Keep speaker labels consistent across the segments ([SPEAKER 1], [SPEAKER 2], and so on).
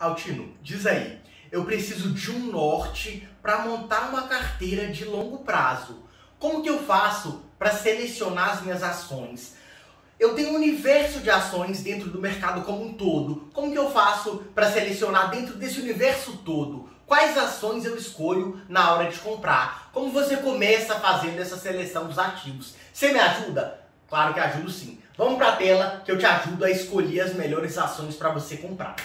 [SPEAKER 1] Altino, diz aí, eu preciso de um norte para montar uma carteira de longo prazo. Como que eu faço para selecionar as minhas ações? Eu tenho um universo de ações dentro do mercado como um todo. Como que eu faço para selecionar dentro desse universo todo? Quais ações eu escolho na hora de comprar? Como você começa fazendo essa seleção dos ativos? Você me ajuda? Claro que ajudo sim. Vamos para a tela que eu te ajudo a escolher as melhores ações para você comprar.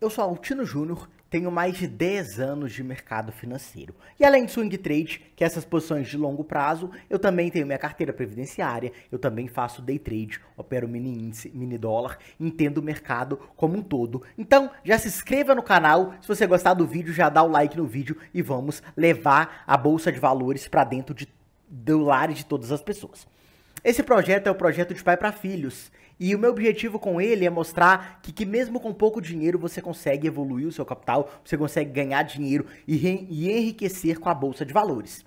[SPEAKER 1] Eu sou Altino Júnior, tenho mais de 10 anos de mercado financeiro. E além de swing trade, que é essas posições de longo prazo, eu também tenho minha carteira previdenciária, eu também faço day trade, opero mini índice, mini dólar, entendo o mercado como um todo. Então, já se inscreva no canal, se você gostar do vídeo, já dá o like no vídeo e vamos levar a bolsa de valores para dentro de do lar de todas as pessoas. Esse projeto é o projeto de pai para filhos. E o meu objetivo com ele é mostrar que, que mesmo com pouco dinheiro você consegue evoluir o seu capital, você consegue ganhar dinheiro e, e enriquecer com a bolsa de valores.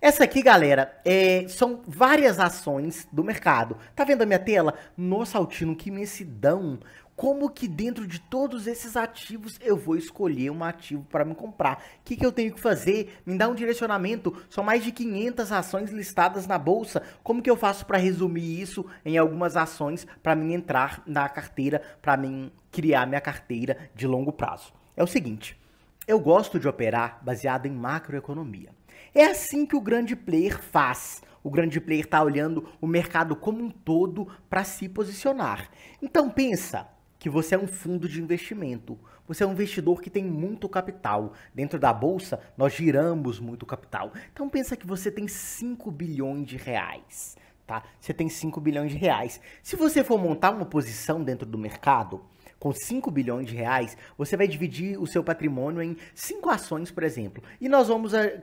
[SPEAKER 1] Essa aqui, galera, é, são várias ações do mercado. Tá vendo a minha tela? Nossa, Altino, que imensidão! como que dentro de todos esses ativos eu vou escolher um ativo para me comprar? O que, que eu tenho que fazer? Me dá um direcionamento. São mais de 500 ações listadas na bolsa. Como que eu faço para resumir isso em algumas ações para mim entrar na carteira, para mim criar minha carteira de longo prazo? É o seguinte, eu gosto de operar baseado em macroeconomia. É assim que o grande player faz. O grande player está olhando o mercado como um todo para se posicionar. Então pensa, que você é um fundo de investimento. Você é um investidor que tem muito capital. Dentro da bolsa, nós giramos muito capital. Então pensa que você tem 5 bilhões de reais, tá? Você tem 5 bilhões de reais. Se você for montar uma posição dentro do mercado, com 5 bilhões de reais, você vai dividir o seu patrimônio em cinco ações, por exemplo. E nós vamos eh,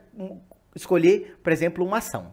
[SPEAKER 1] escolher, por exemplo, uma ação.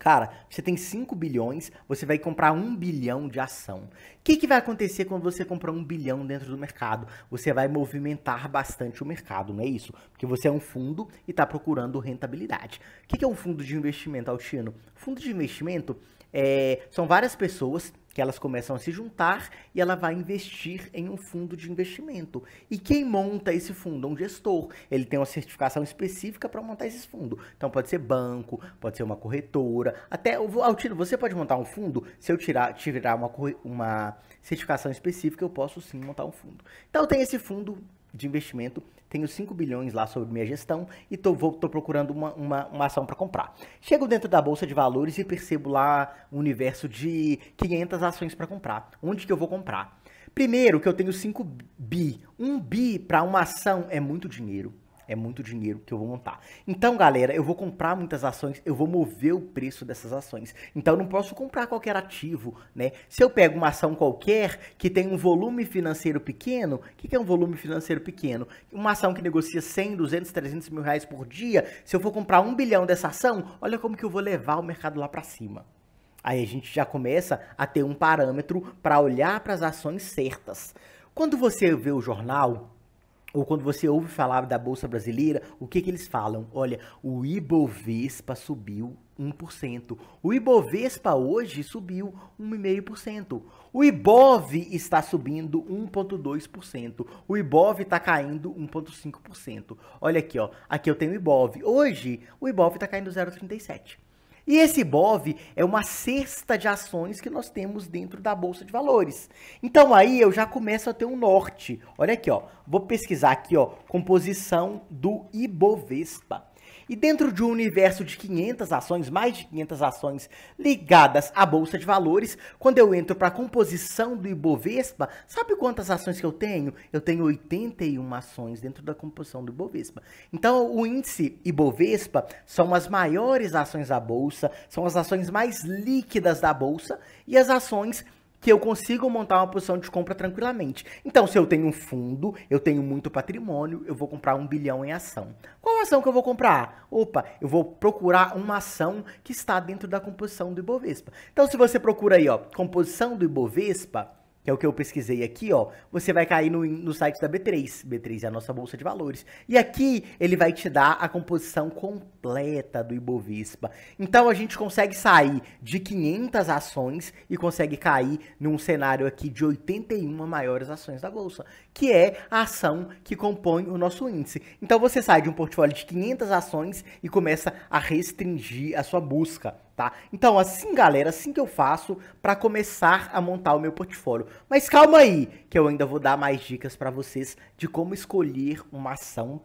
[SPEAKER 1] Cara, você tem 5 bilhões, você vai comprar 1 bilhão de ação. O que, que vai acontecer quando você comprar 1 bilhão dentro do mercado? Você vai movimentar bastante o mercado, não é isso? Porque você é um fundo e está procurando rentabilidade. O que, que é um fundo de investimento, Altino? Fundo de investimento é, são várias pessoas que elas começam a se juntar e ela vai investir em um fundo de investimento. E quem monta esse fundo? É um gestor. Ele tem uma certificação específica para montar esse fundo. Então pode ser banco, pode ser uma corretora, até Altino, você pode montar um fundo? Se eu tirar, tirar uma, uma certificação específica, eu posso sim montar um fundo. Então tem esse fundo de investimento, tenho 5 bilhões lá sobre minha gestão e tô, vou, tô procurando uma, uma, uma ação para comprar. Chego dentro da bolsa de valores e percebo lá um universo de 500 ações para comprar. Onde que eu vou comprar? Primeiro, que eu tenho 5 bi. 1 um bi para uma ação é muito dinheiro é muito dinheiro que eu vou montar. Então, galera, eu vou comprar muitas ações, eu vou mover o preço dessas ações. Então, eu não posso comprar qualquer ativo, né? Se eu pego uma ação qualquer que tem um volume financeiro pequeno, o que, que é um volume financeiro pequeno? Uma ação que negocia 100, 200, 300 mil reais por dia, se eu for comprar um bilhão dessa ação, olha como que eu vou levar o mercado lá para cima. Aí a gente já começa a ter um parâmetro para olhar para as ações certas. Quando você vê o jornal, ou quando você ouve falar da Bolsa Brasileira, o que, que eles falam? Olha, o Ibovespa subiu 1%. O Ibovespa hoje subiu 1,5%. O Ibov está subindo 1,2%. O Ibov está caindo 1,5%. Olha aqui, ó. aqui eu tenho o Ibov. Hoje, o Ibov está caindo 0,37%. E esse IBOV é uma cesta de ações que nós temos dentro da Bolsa de Valores. Então aí eu já começo a ter um norte. Olha aqui, ó. Vou pesquisar aqui, ó, composição do Ibovespa. E dentro de um universo de 500 ações, mais de 500 ações ligadas à bolsa de valores, quando eu entro para a composição do Ibovespa, sabe quantas ações que eu tenho? Eu tenho 81 ações dentro da composição do Ibovespa. Então, o índice Ibovespa são as maiores ações da bolsa, são as ações mais líquidas da bolsa e as ações que eu consigo montar uma posição de compra tranquilamente. Então, se eu tenho um fundo, eu tenho muito patrimônio, eu vou comprar um bilhão em ação. Qual ação que eu vou comprar? Opa, eu vou procurar uma ação que está dentro da composição do Ibovespa. Então, se você procura aí, ó, composição do Ibovespa, que é o que eu pesquisei aqui, ó, você vai cair no, no site da B3. B3 é a nossa bolsa de valores. E aqui ele vai te dar a composição completa do Ibovespa. Então a gente consegue sair de 500 ações e consegue cair num cenário aqui de 81 maiores ações da bolsa, que é a ação que compõe o nosso índice. Então você sai de um portfólio de 500 ações e começa a restringir a sua busca tá? Então, assim, galera, assim que eu faço para começar a montar o meu portfólio. Mas calma aí, que eu ainda vou dar mais dicas para vocês de como escolher uma ação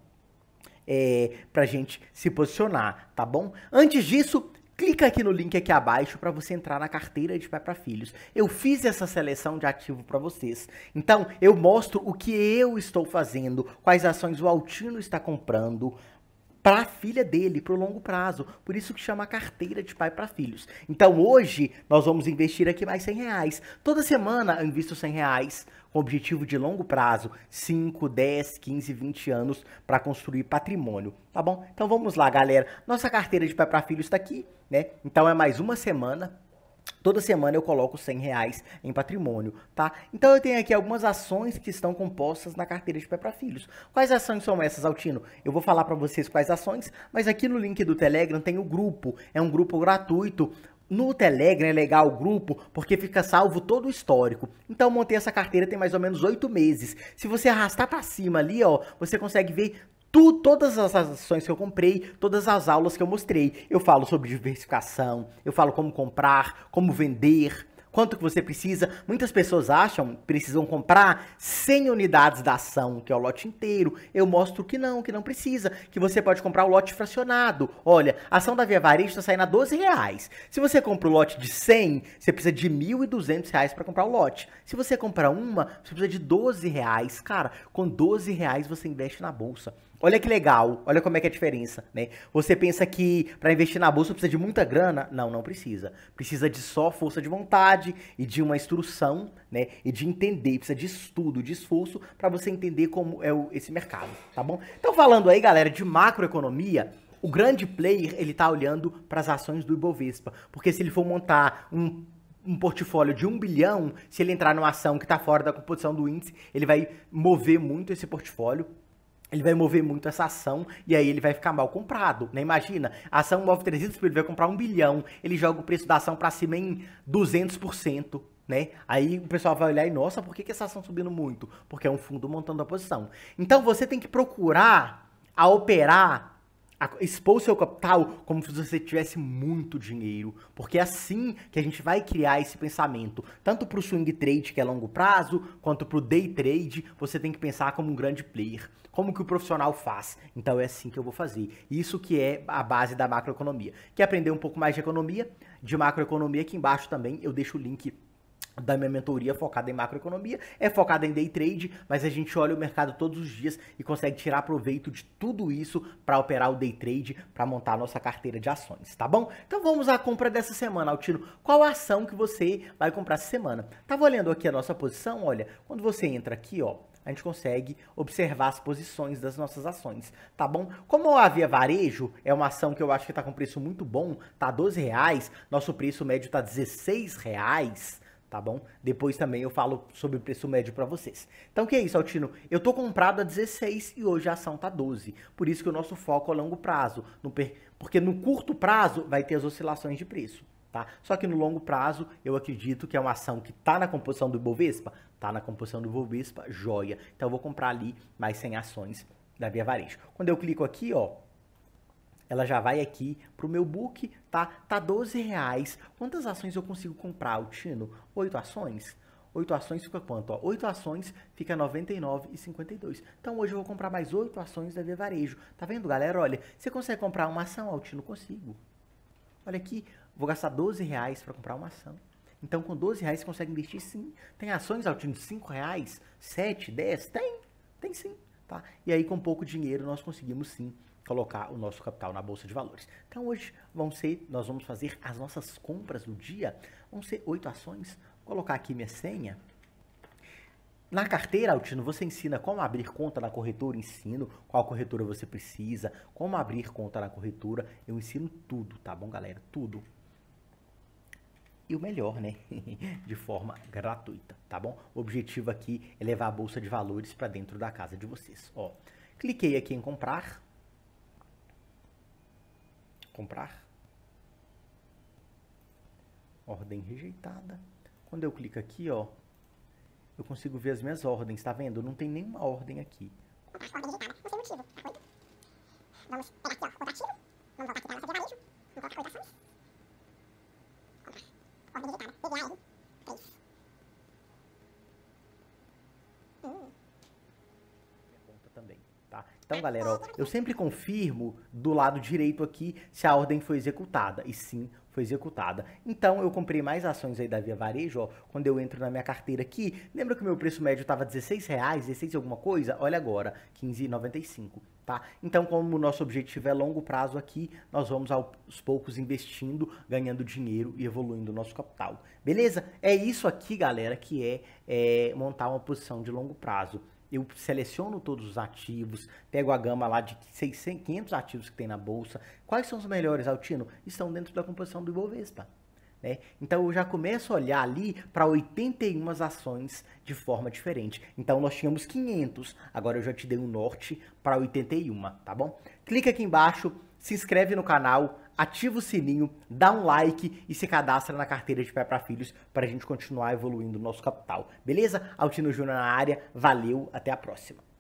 [SPEAKER 1] é, pra gente se posicionar, tá bom? Antes disso, Clica aqui no link aqui abaixo para você entrar na carteira de pai para filhos. Eu fiz essa seleção de ativo para vocês. Então, eu mostro o que eu estou fazendo, quais ações o Altino está comprando, para a filha dele, para o longo prazo. Por isso que chama carteira de pai para filhos. Então hoje nós vamos investir aqui mais 100 reais. Toda semana eu invisto 100 reais com objetivo de longo prazo, 5, 10, 15, 20 anos para construir patrimônio, tá bom? Então vamos lá, galera. Nossa carteira de pai para filhos está aqui, né? Então é mais uma semana Toda semana eu coloco 100 reais em patrimônio, tá? Então eu tenho aqui algumas ações que estão compostas na carteira de pé para filhos. Quais ações são essas, Altino? Eu vou falar para vocês quais ações, mas aqui no link do Telegram tem o grupo. É um grupo gratuito no Telegram é legal o grupo porque fica salvo todo o histórico. Então montei essa carteira tem mais ou menos oito meses. Se você arrastar para cima ali, ó, você consegue ver tu, todas as ações que eu comprei, todas as aulas que eu mostrei. Eu falo sobre diversificação, eu falo como comprar, como vender, quanto que você precisa. Muitas pessoas acham precisam comprar 100 unidades da ação, que é o lote inteiro. Eu mostro que não, que não precisa, que você pode comprar o lote fracionado. Olha, a ação da Via Varejo está saindo a 12 reais. Se você compra o lote de 100, você precisa de 1.200 reais para comprar o lote. Se você comprar uma, você precisa de 12 reais. Cara, com 12 reais você investe na bolsa. Olha que legal, olha como é que é a diferença, né? Você pensa que para investir na bolsa precisa de muita grana? Não, não precisa. Precisa de só força de vontade e de uma instrução, né? E de entender, precisa de estudo, de esforço para você entender como é o, esse mercado, tá bom? Então falando aí, galera, de macroeconomia, o grande player, ele tá olhando para as ações do Ibovespa, porque se ele for montar um um portfólio de um bilhão, se ele entrar numa ação que está fora da composição do índice, ele vai mover muito esse portfólio, ele vai mover muito essa ação e aí ele vai ficar mal comprado, né? Imagina, a ação move 300 mil, ele vai comprar um bilhão, ele joga o preço da ação para cima em 200%. Né? Aí o pessoal vai olhar e, nossa, por que, que essa ação tá subindo muito? Porque é um fundo montando a posição. Então você tem que procurar a operar expor o seu capital como se você tivesse muito dinheiro, porque é assim que a gente vai criar esse pensamento, tanto para o swing trade que é longo prazo, quanto para o day trade, você tem que pensar como um grande player, como que o profissional faz. Então é assim que eu vou fazer. Isso que é a base da macroeconomia. Quer aprender um pouco mais de economia, de macroeconomia aqui embaixo também eu deixo o link da minha mentoria focada em macroeconomia, é focada em day trade, mas a gente olha o mercado todos os dias e consegue tirar proveito de tudo isso para operar o day trade, para montar a nossa carteira de ações, tá bom? Então vamos à compra dessa semana, Altino. Qual a ação que você vai comprar essa semana? Tava olhando aqui a nossa posição, olha, quando você entra aqui, ó, a gente consegue observar as posições das nossas ações, tá bom? Como a Via Varejo é uma ação que eu acho que está com preço muito bom, tá 12 reais, nosso preço médio tá 16 reais, tá bom? Depois também eu falo sobre o preço médio para vocês. Então que é isso, Altino? Eu tô comprado a 16 e hoje a ação tá 12. Por isso que o nosso foco é longo prazo, no per... porque no curto prazo vai ter as oscilações de preço. Tá? Só que no longo prazo, eu acredito que é uma ação que está na composição do Bovespa, está na composição do Bovespa, joia. Então eu vou comprar ali mais 100 ações da Via Varejo. Quando eu clico aqui, ó, ela já vai aqui pro meu book, tá? Tá 12 reais. Quantas ações eu consigo comprar, Altino? 8 ações? 8 ações fica quanto? Ó, 8 ações fica R$ 99,52. Então hoje eu vou comprar mais 8 ações da Via Varejo. Tá vendo, galera? Olha, você consegue comprar uma ação, Altino? Consigo. Olha aqui, vou gastar 12 reais para comprar uma ação. Então com 12 reais você consegue investir sim. Tem ações, Altino, de 5 reais, 7, 10? Tem, tem sim. Tá? E aí com pouco dinheiro nós conseguimos sim colocar o nosso capital na bolsa de valores. Então hoje vão ser, nós vamos fazer as nossas compras do dia, vão ser oito ações. Vou colocar aqui minha senha. Na carteira, Altino, você ensina como abrir conta na corretora, ensino qual corretora você precisa, como abrir conta na corretora, eu ensino tudo, tá bom, galera? Tudo. E o melhor, né? de forma gratuita, tá bom? O objetivo aqui é levar a bolsa de valores para dentro da casa de vocês. Ó, cliquei aqui em comprar, comprar. Ordem rejeitada. Quando eu clico aqui, ó, eu consigo ver as minhas ordens, tá vendo? Não tem nenhuma ordem aqui. Vamos pegar aqui, rotativo. Vamos voltar aqui Vamos colocar Comprar. Ordem rejeitada. É hum. Minha conta também. Tá? Então, galera, ó, tá eu sempre confirmo do lado direito aqui se a ordem foi executada. E sim, foi executada. Então, eu comprei mais ações aí da Via Varejo, ó, quando eu entro na minha carteira aqui, lembra que o meu preço médio estava R$16,00, 16 alguma coisa? Olha agora, R$15,95, tá? Então, como o nosso objetivo é longo prazo aqui, nós vamos aos poucos investindo, ganhando dinheiro e evoluindo o nosso capital. Beleza? É isso aqui, galera, que é, é montar uma posição de longo prazo eu seleciono todos os ativos, pego a gama lá de 600, 500 ativos que tem na bolsa. Quais são os melhores, Altino? Estão dentro da composição do Ibovespa. Né? Então eu já começo a olhar ali para 81 ações de forma diferente. Então nós tínhamos 500, agora eu já te dei um norte para 81, tá bom? Clica aqui embaixo, se inscreve no canal, ativa o sininho, dá um like e se cadastra na carteira de pé para filhos para a gente continuar evoluindo o nosso capital. Beleza? Altino Júnior na área, valeu, até a próxima.